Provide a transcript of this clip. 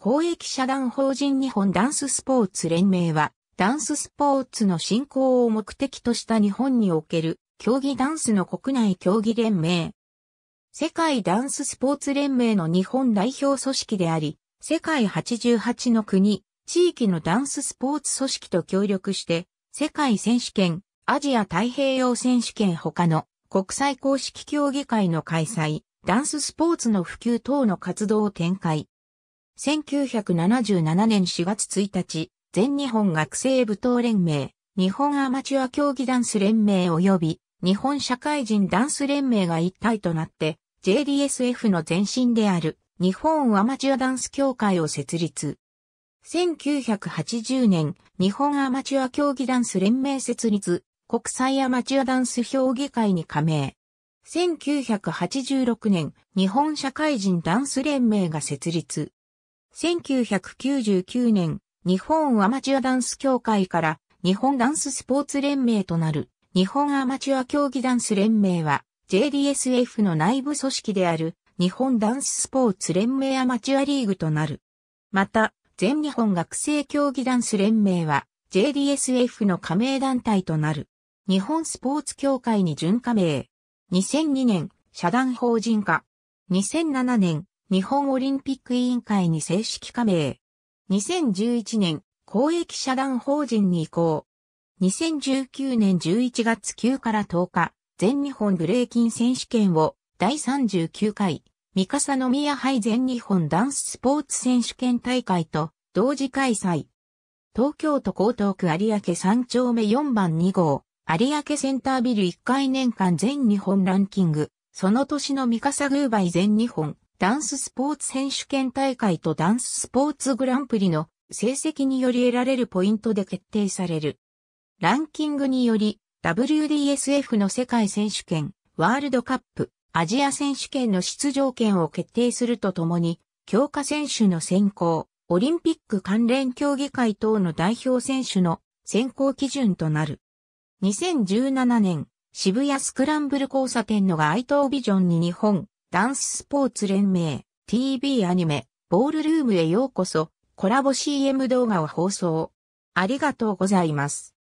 公益社団法人日本ダンススポーツ連盟は、ダンススポーツの振興を目的とした日本における競技ダンスの国内競技連盟。世界ダンススポーツ連盟の日本代表組織であり、世界88の国、地域のダンススポーツ組織と協力して、世界選手権、アジア太平洋選手権他の国際公式競技会の開催、ダンススポーツの普及等の活動を展開。1977年4月1日、全日本学生舞踏連盟、日本アマチュア競技ダンス連盟及び日本社会人ダンス連盟が一体となって JDSF の前身である日本アマチュアダンス協会を設立。1980年、日本アマチュア競技ダンス連盟設立、国際アマチュアダンス評議会に加盟。1986年、日本社会人ダンス連盟が設立。1999年、日本アマチュアダンス協会から日本ダンススポーツ連盟となる日本アマチュア競技ダンス連盟は JDSF の内部組織である日本ダンススポーツ連盟アマチュアリーグとなる。また、全日本学生競技ダンス連盟は JDSF の加盟団体となる。日本スポーツ協会に準加盟。2002年、社団法人化。2007年、日本オリンピック委員会に正式加盟。2011年、公益社団法人に移行。2019年11月9から10日、全日本ブレイキン選手権を第39回、三笠宮杯全日本ダンススポーツ選手権大会と同時開催。東京都江東区有明3丁目4番2号、有明センタービル1回年間全日本ランキング、その年の三笠グーバイ全日本ダンススポーツ選手権大会とダンススポーツグランプリの成績により得られるポイントで決定される。ランキングにより WDSF の世界選手権、ワールドカップ、アジア選手権の出場権を決定するとともに、強化選手の選考、オリンピック関連競技会等の代表選手の選考基準となる。2017年、渋谷スクランブル交差点の街頭ビジョンに日本、ダンススポーツ連盟 TV アニメボールルームへようこそコラボ CM 動画を放送。ありがとうございます。